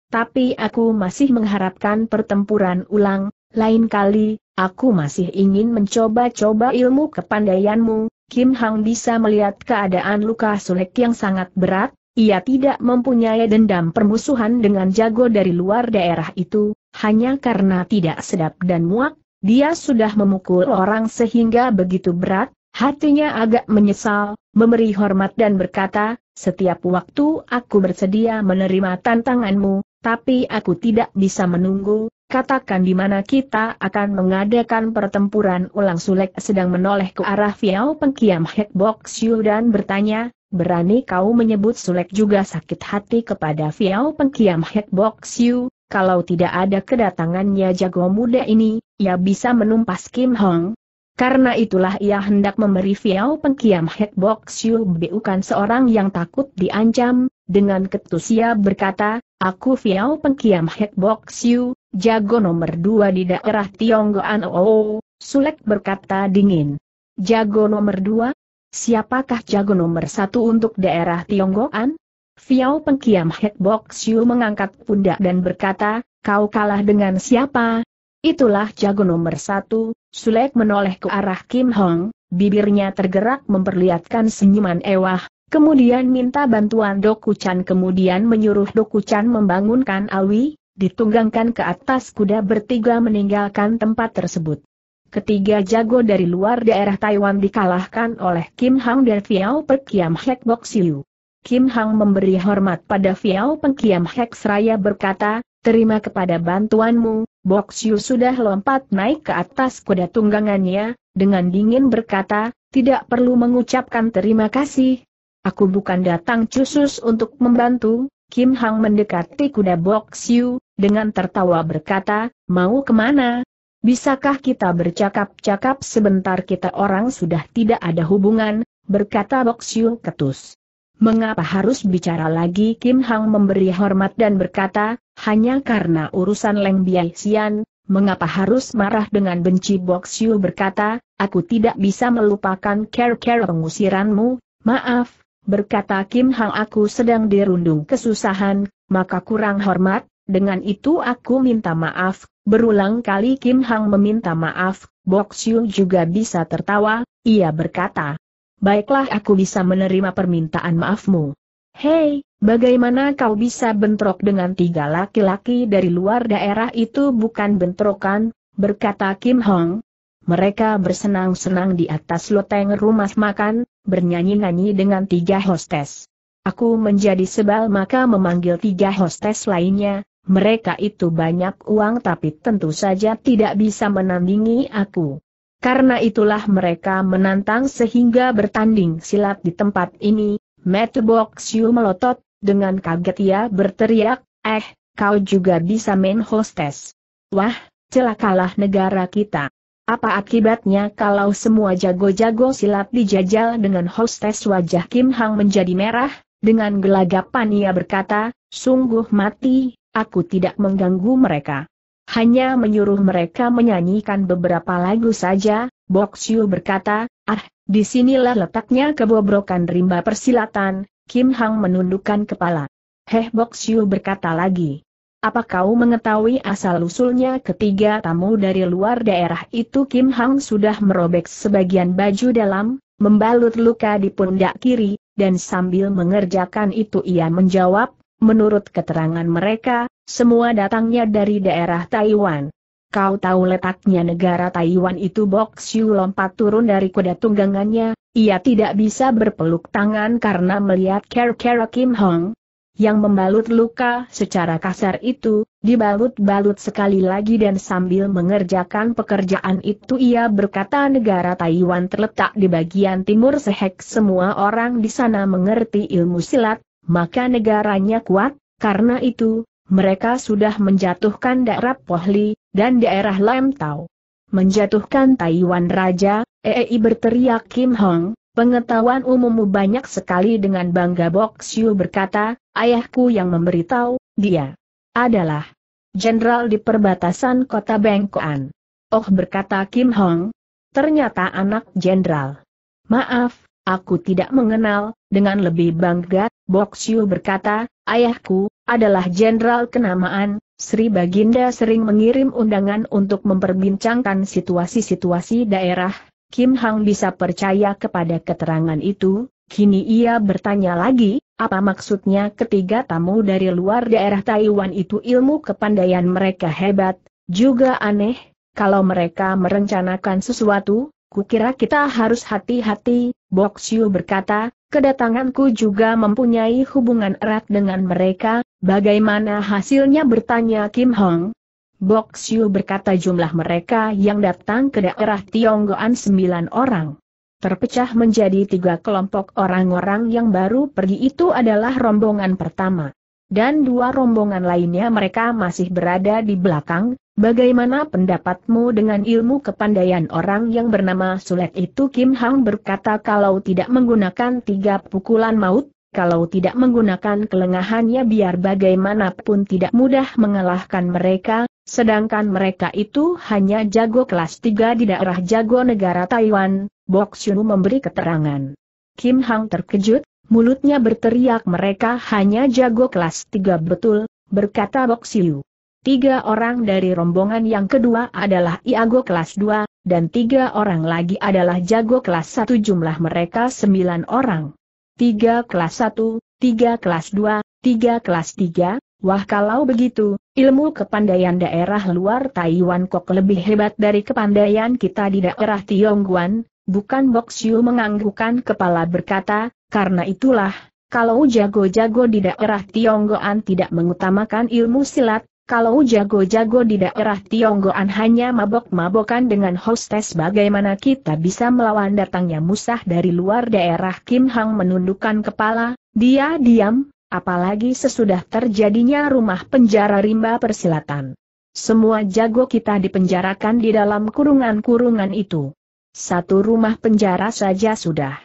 Tapi aku masih mengharapkan pertempuran ulang, lain kali, aku masih ingin mencoba-coba ilmu kepandaianmu. Kim Hang bisa melihat keadaan luka Sulek yang sangat berat, ia tidak mempunyai dendam permusuhan dengan jago dari luar daerah itu, hanya karena tidak sedap dan muak, dia sudah memukul orang sehingga begitu berat, hatinya agak menyesal, memberi hormat dan berkata, setiap waktu aku bersedia menerima tantanganmu, tapi aku tidak bisa menunggu, katakan di mana kita akan mengadakan pertempuran ulang Sulek sedang menoleh ke arah Viao Pengkiam Hek Xiu dan bertanya, berani kau menyebut Sulek juga sakit hati kepada Viao Pengkiam Hek Xiu, kalau tidak ada kedatangannya jago muda ini, ia bisa menumpas Kim Hong. Karena itulah ia hendak memberi Fiao pengkiam Hek Bok Siu bukan seorang yang takut diancam, dengan ketus ia berkata, Aku Fiao pengkiam Hek Bok Siu, jago nomor dua di daerah Tionggoan Oh, Sulek berkata dingin. Jago nomor dua? Siapakah jago nomor satu untuk daerah Tionggoan? Fiao pengkiam Hek Bok Siu mengangkat pundak dan berkata, kau kalah dengan siapa, Itulah jago nomor satu, Sulek menoleh ke arah Kim Hong, bibirnya tergerak memperlihatkan senyuman ewah, kemudian minta bantuan Chan kemudian menyuruh Chan membangunkan Awi, ditunggangkan ke atas kuda bertiga meninggalkan tempat tersebut. Ketiga jago dari luar daerah Taiwan dikalahkan oleh Kim Hong dan Fiao Pekiam Hek Bok Siu. Kim Hong memberi hormat pada Fiao Pekiam Hek Seraya berkata, Terima kepada bantuanmu, Boxiu sudah lompat naik ke atas kuda tunggangannya, dengan dingin berkata, tidak perlu mengucapkan terima kasih. Aku bukan datang khusus untuk membantu, Kim Hang mendekati kuda Boxiu, dengan tertawa berkata, mau kemana? Bisakah kita bercakap-cakap sebentar kita orang sudah tidak ada hubungan, berkata Boxiu ketus. Mengapa harus bicara lagi Kim Hang memberi hormat dan berkata, hanya karena urusan Leng Xian, mengapa harus marah dengan benci Boxiu berkata, aku tidak bisa melupakan care-care pengusiranmu, maaf, berkata Kim Hang aku sedang dirundung kesusahan, maka kurang hormat, dengan itu aku minta maaf, berulang kali Kim Hang meminta maaf, Boxiu juga bisa tertawa, ia berkata, baiklah aku bisa menerima permintaan maafmu. Hei, bagaimana kau bisa bentrok dengan tiga laki-laki dari luar daerah itu bukan bentrokan, berkata Kim Hong. Mereka bersenang-senang di atas loteng rumah makan, bernyanyi-nyanyi dengan tiga hostes. Aku menjadi sebal maka memanggil tiga hostes lainnya, mereka itu banyak uang tapi tentu saja tidak bisa menandingi aku. Karena itulah mereka menantang sehingga bertanding silat di tempat ini, Boxiu melotot, dengan kaget ia berteriak, eh, kau juga bisa main hostess. Wah, celakalah negara kita. Apa akibatnya kalau semua jago-jago silat dijajal dengan hostess wajah Kim Hang menjadi merah, dengan gelagapan ia berkata, sungguh mati, aku tidak mengganggu mereka. Hanya menyuruh mereka menyanyikan beberapa lagu saja, Boxiu berkata, Ah, disinilah letaknya kebobrokan rimba persilatan, Kim Hang menundukkan kepala. Heh Bok Siu berkata lagi. Apa kau mengetahui asal-usulnya ketiga tamu dari luar daerah itu Kim Hang sudah merobek sebagian baju dalam, membalut luka di pundak kiri, dan sambil mengerjakan itu ia menjawab, menurut keterangan mereka, semua datangnya dari daerah Taiwan. Kau tahu letaknya negara Taiwan itu Bok Siu lompat turun dari kuda tunggangannya, ia tidak bisa berpeluk tangan karena melihat kera kera Kim Hong, yang membalut luka secara kasar itu, dibalut-balut sekali lagi dan sambil mengerjakan pekerjaan itu ia berkata negara Taiwan terletak di bagian timur sehek semua orang di sana mengerti ilmu silat, maka negaranya kuat, karena itu, mereka sudah menjatuhkan daerah Pohli, dan daerah Lam Tau. Menjatuhkan Taiwan Raja, EEI berteriak Kim Hong, pengetahuan umummu banyak sekali dengan bangga Bok Siu berkata, ayahku yang memberitahu, dia adalah jenderal di perbatasan kota Bengkoan. Oh berkata Kim Hong, ternyata anak jenderal. Maaf, aku tidak mengenal, dengan lebih bangga, Bok Siu berkata, ayahku, adalah jenderal kenamaan, Sri Baginda sering mengirim undangan untuk memperbincangkan situasi-situasi daerah, Kim Hang bisa percaya kepada keterangan itu, kini ia bertanya lagi, apa maksudnya ketiga tamu dari luar daerah Taiwan itu ilmu kepandaian mereka hebat, juga aneh, kalau mereka merencanakan sesuatu, kukira kita harus hati-hati, Bok berkata, kedatanganku juga mempunyai hubungan erat dengan mereka, bagaimana hasilnya bertanya Kim Hong. Box Yu berkata jumlah mereka yang datang ke daerah Tionggoan sembilan orang. Terpecah menjadi tiga kelompok orang-orang yang baru pergi itu adalah rombongan pertama. Dan dua rombongan lainnya mereka masih berada di belakang, Bagaimana pendapatmu dengan ilmu kepandaian orang yang bernama Sulek itu Kim Hang berkata kalau tidak menggunakan tiga pukulan maut, kalau tidak menggunakan kelengahannya biar bagaimanapun tidak mudah mengalahkan mereka, sedangkan mereka itu hanya jago kelas tiga di daerah jago negara Taiwan, Bok Shun memberi keterangan. Kim Hang terkejut, mulutnya berteriak mereka hanya jago kelas tiga betul, berkata Bok Xiu. Tiga orang dari rombongan yang kedua adalah Iago kelas 2, dan tiga orang lagi adalah Jago kelas 1 jumlah mereka sembilan orang. Tiga kelas 1, tiga kelas 2, tiga kelas 3, wah kalau begitu, ilmu kepandaian daerah luar Taiwan kok lebih hebat dari kepandaian kita di daerah Tiongguan, bukan Boxiu menganggukan kepala berkata, karena itulah, kalau jago-jago di daerah Tionggoan tidak mengutamakan ilmu silat, kalau jago-jago di daerah Tionggoan hanya mabok-mabokan dengan hostes bagaimana kita bisa melawan datangnya musah dari luar daerah Kim Hang menundukkan kepala, dia diam, apalagi sesudah terjadinya rumah penjara rimba persilatan. Semua jago kita dipenjarakan di dalam kurungan-kurungan itu. Satu rumah penjara saja sudah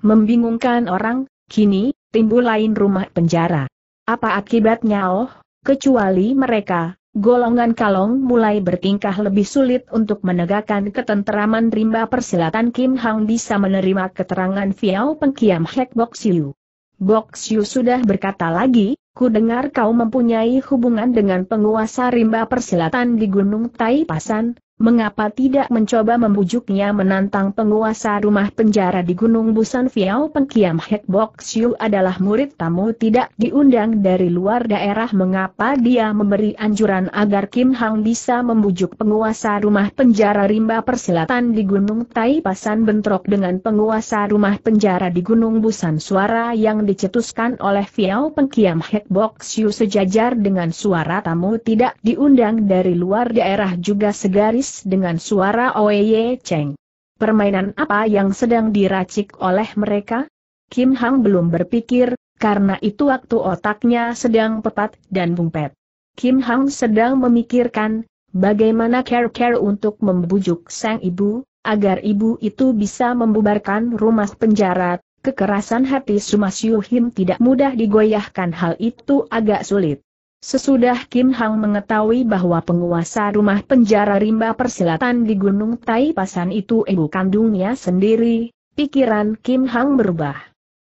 membingungkan orang, kini, timbul lain rumah penjara. Apa akibatnya oh? Kecuali mereka, golongan kalong mulai bertingkah lebih sulit untuk menegakkan ketenteraman rimba persilatan Kim Hang bisa menerima keterangan Viao pengkiam Hek Bok Siu. Bok Siu sudah berkata lagi, ku dengar kau mempunyai hubungan dengan penguasa rimba persilatan di Gunung Tai Pasan, Mengapa tidak mencoba membujuknya menantang penguasa rumah penjara di Gunung Busan Viao Pengkiam Hek Bok Siu adalah murid tamu tidak diundang dari luar daerah mengapa dia memberi anjuran agar Kim Hang bisa membujuk penguasa rumah penjara rimba persilatan di Gunung Tai Pasan bentrok dengan penguasa rumah penjara di Gunung Busan suara yang dicetuskan oleh Viao Pengkiam Hek Bok Siu sejajar dengan suara tamu tidak diundang dari luar daerah juga segaris dengan suara Oye Cheng. Permainan apa yang sedang diracik oleh mereka? Kim Hang belum berpikir, karena itu waktu otaknya sedang pepat dan bungpet. Kim Hang sedang memikirkan, bagaimana care-care untuk membujuk sang ibu, agar ibu itu bisa membubarkan rumah penjara, kekerasan hati Sumas Yuhim tidak mudah digoyahkan hal itu agak sulit. Sesudah Kim Hang mengetahui bahwa penguasa rumah penjara rimba persilatan di Gunung Tai Pasan itu ibu kandungnya sendiri, pikiran Kim Hang berubah.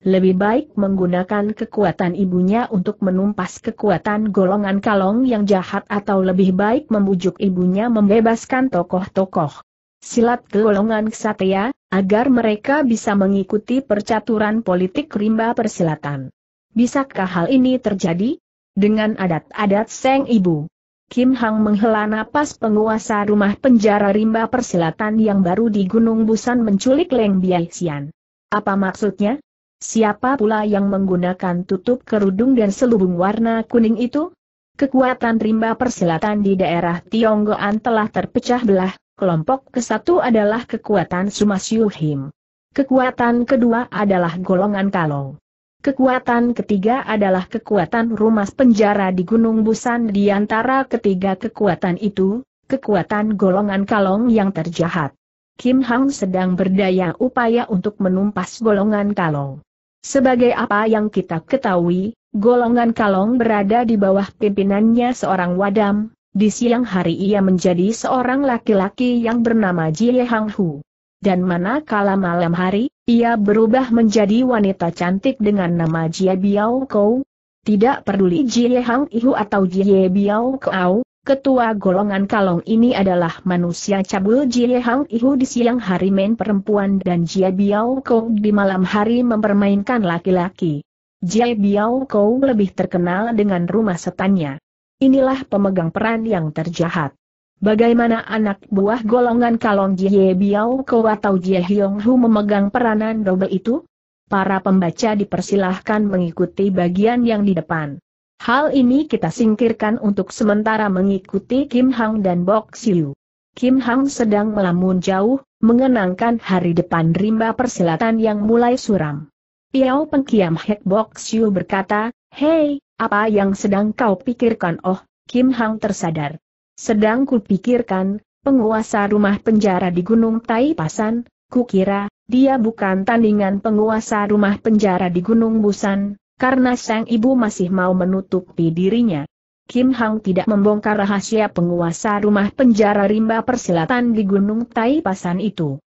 Lebih baik menggunakan kekuatan ibunya untuk menumpas kekuatan golongan kalong yang jahat atau lebih baik membujuk ibunya membebaskan tokoh-tokoh silat golongan ksatria, agar mereka bisa mengikuti percaturan politik rimba persilatan. Bisakah hal ini terjadi? dengan adat-adat Seng Ibu. Kim Hang menghela napas penguasa rumah penjara rimba persilatan yang baru di Gunung Busan menculik Leng Biaixian. Apa maksudnya? Siapa pula yang menggunakan tutup kerudung dan selubung warna kuning itu? Kekuatan rimba persilatan di daerah Tionggoan telah terpecah belah, kelompok ke satu adalah kekuatan Sumasyuhim. Kekuatan kedua adalah golongan kalong. Kekuatan ketiga adalah kekuatan rumah penjara di Gunung Busan di antara ketiga kekuatan itu, kekuatan golongan kalong yang terjahat. Kim Hang sedang berdaya upaya untuk menumpas golongan kalong. Sebagai apa yang kita ketahui, golongan kalong berada di bawah pimpinannya seorang wadam, di siang hari ia menjadi seorang laki-laki yang bernama Jie Hang Hu. Dan manakala malam hari, ia berubah menjadi wanita cantik dengan nama Jie Biao Kou. Tidak peduli Jie Hang Ihu atau Jie Biao Kou, ketua golongan kalong ini adalah manusia cabul Jie Hang Ihu di siang hari main perempuan dan Jie Biao Kou di malam hari mempermainkan laki-laki. Jie Biao Kou lebih terkenal dengan rumah setannya. Inilah pemegang peran yang terjahat. Bagaimana anak buah golongan kalong Jie Biao Ko atau Jie Hyong Hu memegang peranan dobel itu? Para pembaca dipersilahkan mengikuti bagian yang di depan. Hal ini kita singkirkan untuk sementara mengikuti Kim Hang dan Bok Siu. Kim Hang sedang melamun jauh, mengenangkan hari depan rimba persilatan yang mulai suram. Piao Pengkiam Hek Bok Siu berkata, Hei, apa yang sedang kau pikirkan? Oh, Kim Hang tersadar. Sedang kupikirkan, penguasa rumah penjara di Gunung Taipasan, kukira, dia bukan tandingan penguasa rumah penjara di Gunung Busan, karena sang ibu masih mau menutupi dirinya. Kim Hang tidak membongkar rahasia penguasa rumah penjara rimba persilatan di Gunung Taipasan itu.